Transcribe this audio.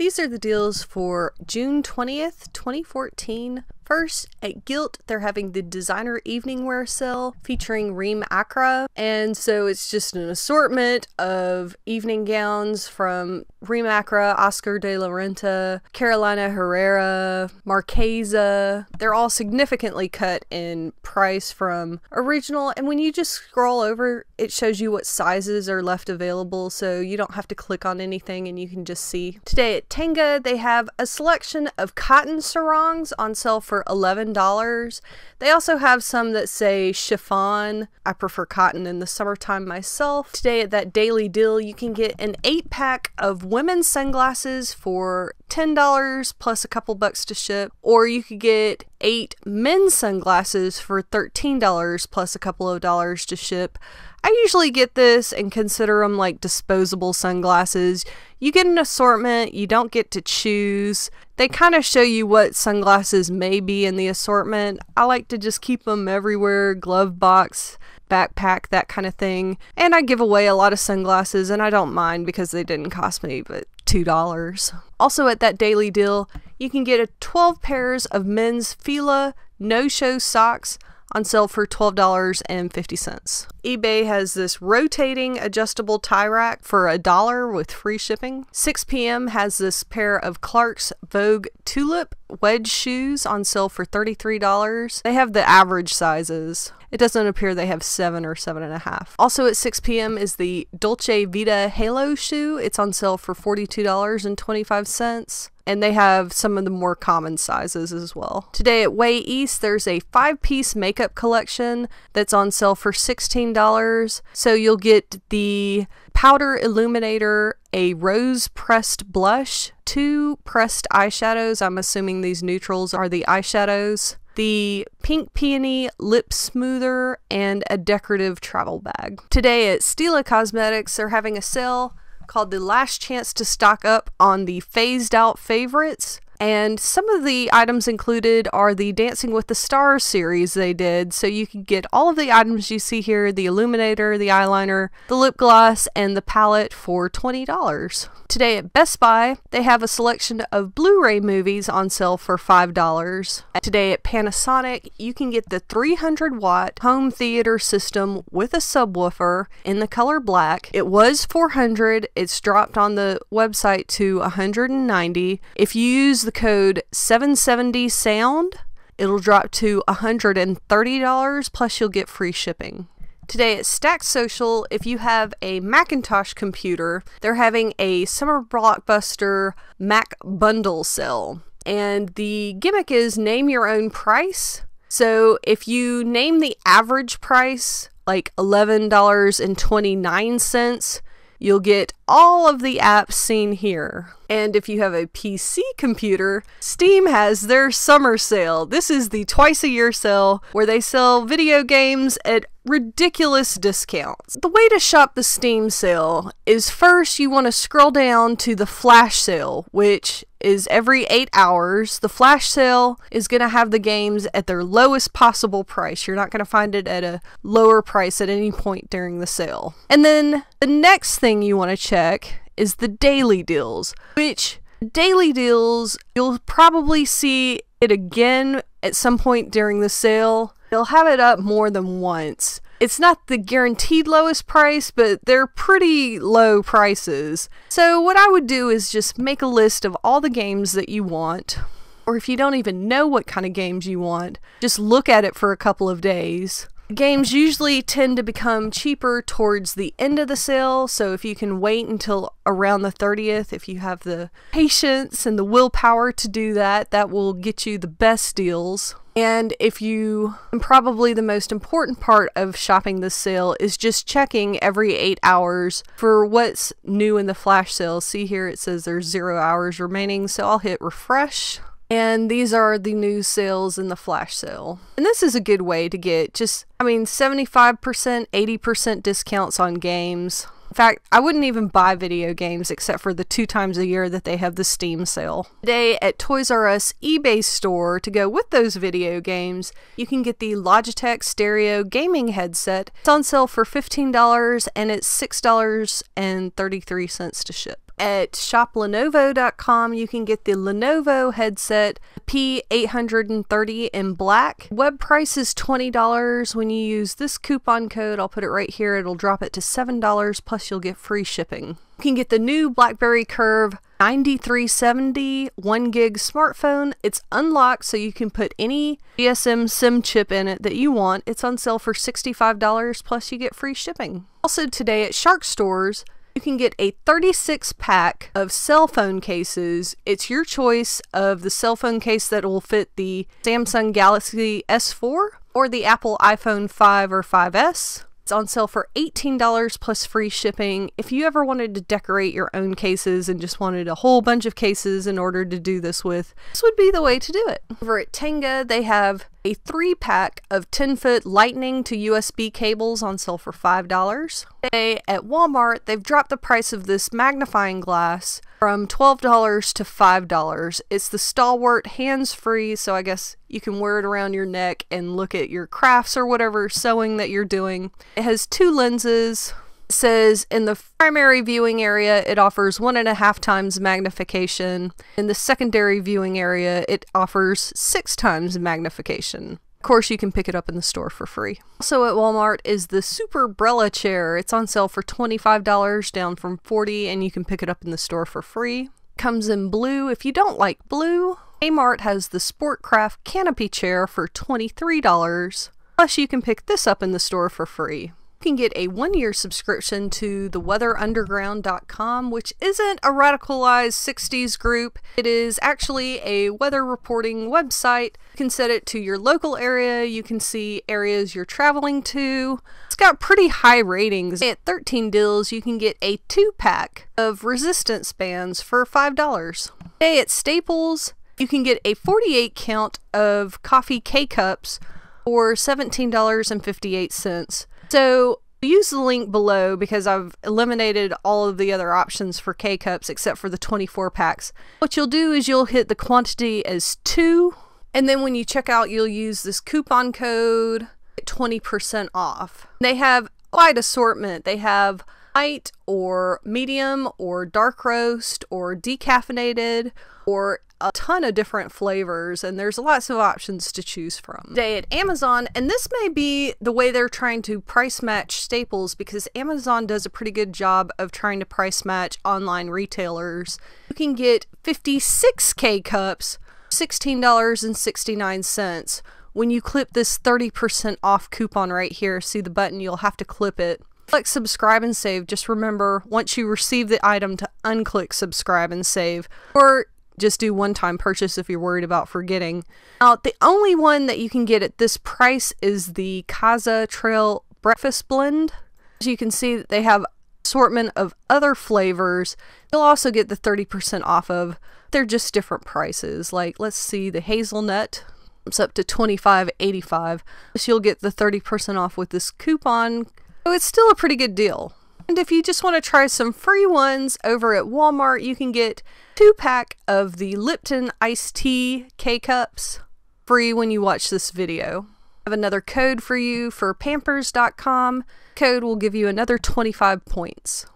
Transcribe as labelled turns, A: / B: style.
A: These are the deals for June 20th, 2014 First, at Gilt, they're having the designer evening wear sale featuring Reem Akra. And so it's just an assortment of evening gowns from Reem Akra, Oscar de la Renta, Carolina Herrera, Marquesa. They're all significantly cut in price from original. And when you just scroll over, it shows you what sizes are left available. So you don't have to click on anything and you can just see. Today at Tenga, they have a selection of cotton sarongs on sale for $11. They also have some that say chiffon. I prefer cotton in the summertime myself. Today at that daily deal, you can get an eight pack of women's sunglasses for $10 plus a couple bucks to ship, or you could get eight men's sunglasses for $13 plus a couple of dollars to ship. I usually get this and consider them like disposable sunglasses. You get an assortment, you don't get to choose. They kind of show you what sunglasses may be in the assortment. I like to just keep them everywhere glove box, backpack, that kind of thing. And I give away a lot of sunglasses, and I don't mind because they didn't cost me but $2. Also, at that daily deal, you can get a 12 pairs of men's Fila no show socks on sale for $12.50. eBay has this rotating adjustable tie rack for a dollar with free shipping. 6PM has this pair of Clark's Vogue Tulip wedge shoes on sale for $33. They have the average sizes. It doesn't appear they have seven or seven and a half. Also at 6 p.m. is the Dolce Vita Halo shoe. It's on sale for $42.25 and they have some of the more common sizes as well. Today at Way East, there's a five piece makeup collection that's on sale for $16. So you'll get the powder illuminator, a rose pressed blush, two pressed eyeshadows. I'm assuming these neutrals are the eyeshadows the pink peony lip smoother and a decorative travel bag. Today at Stila Cosmetics, they're having a sale called The Last Chance to Stock Up on the Phased Out Favorites and some of the items included are the Dancing with the Stars series they did. So you can get all of the items you see here the illuminator, the eyeliner, the lip gloss, and the palette for $20. Today at Best Buy, they have a selection of Blu ray movies on sale for $5. Today at Panasonic, you can get the 300 watt home theater system with a subwoofer in the color black. It was 400, it's dropped on the website to 190. If you use the the code 770SOUND, it'll drop to $130 plus you'll get free shipping. Today at Stack Social, if you have a Macintosh computer, they're having a Summer Blockbuster Mac Bundle sale. And the gimmick is name your own price. So if you name the average price, like $11.29, you'll get all of the apps seen here. And if you have a PC computer, Steam has their summer sale. This is the twice a year sale where they sell video games at ridiculous discounts. The way to shop the Steam sale is first you want to scroll down to the flash sale, which is every 8 hours. The flash sale is going to have the games at their lowest possible price. You're not going to find it at a lower price at any point during the sale. And then the next thing you want to check is the daily deals, which daily deals you'll probably see it again at some point during the sale They'll have it up more than once. It's not the guaranteed lowest price, but they're pretty low prices. So, what I would do is just make a list of all the games that you want, or if you don't even know what kind of games you want, just look at it for a couple of days games usually tend to become cheaper towards the end of the sale, so if you can wait until around the 30th, if you have the patience and the willpower to do that, that will get you the best deals. And if you, and probably the most important part of shopping this sale is just checking every eight hours for what's new in the flash sale. See here it says there's zero hours remaining, so I'll hit refresh. And these are the new sales and the flash sale. And this is a good way to get just, I mean, 75%, 80% discounts on games. In fact, I wouldn't even buy video games except for the two times a year that they have the Steam sale. Today at Toys R Us eBay store to go with those video games, you can get the Logitech Stereo Gaming Headset. It's on sale for $15 and it's $6.33 to ship at shoplenovo.com, you can get the Lenovo headset P830 in black. Web price is $20. When you use this coupon code, I'll put it right here, it'll drop it to $7, plus you'll get free shipping. You can get the new BlackBerry Curve 9370 1 gig smartphone. It's unlocked, so you can put any GSM SIM chip in it that you want. It's on sale for $65, plus you get free shipping. Also, today at Shark Stores, you can get a 36 pack of cell phone cases. It's your choice of the cell phone case that will fit the Samsung Galaxy S4 or the Apple iPhone 5 or 5S. It's on sale for $18 plus free shipping. If you ever wanted to decorate your own cases and just wanted a whole bunch of cases in order to do this with, this would be the way to do it. Over at Tenga, they have a three pack of 10 foot lightning to USB cables on sale for $5. Today at Walmart, they've dropped the price of this magnifying glass from $12 to $5. It's the stalwart hands free, so I guess you can wear it around your neck and look at your crafts or whatever sewing that you're doing. It has two lenses, says in the primary viewing area, it offers one and a half times magnification. In the secondary viewing area, it offers six times magnification. Of course, you can pick it up in the store for free. Also at Walmart is the Super Brella chair. It's on sale for $25, down from 40 and you can pick it up in the store for free. Comes in blue if you don't like blue. Amart has the Sportcraft canopy chair for $23, plus you can pick this up in the store for free can get a one year subscription to the which isn't a radicalized 60s group. It is actually a weather reporting website. You can set it to your local area, you can see areas you're traveling to. It's got pretty high ratings. At 13 deals, you can get a two pack of resistance bands for $5. Today at Staples, you can get a 48 count of coffee K cups for $17.58. So use the link below because I've eliminated all of the other options for K-Cups except for the 24 packs. What you'll do is you'll hit the quantity as two and then when you check out you'll use this coupon code 20% off. They have quite assortment. They have light or medium or dark roast or decaffeinated a ton of different flavors, and there's lots of options to choose from. Day at Amazon, and this may be the way they're trying to price match staples because Amazon does a pretty good job of trying to price match online retailers. You can get 56 K cups, $16.69. When you clip this 30% off coupon right here, see the button, you'll have to clip it. Click subscribe and save. Just remember, once you receive the item, to unclick subscribe and save. Or just do one time purchase if you're worried about forgetting. Now, the only one that you can get at this price is the Kaza Trail Breakfast Blend. As you can see, they have assortment of other flavors. You'll also get the 30% off of. They're just different prices. Like, let's see, the hazelnut it's up to 25.85. So you'll get the 30% off with this coupon. So it's still a pretty good deal. And if you just want to try some free ones over at Walmart, you can get two pack of the Lipton iced tea K-cups free when you watch this video. I have another code for you for pampers.com. Code will give you another 25 points.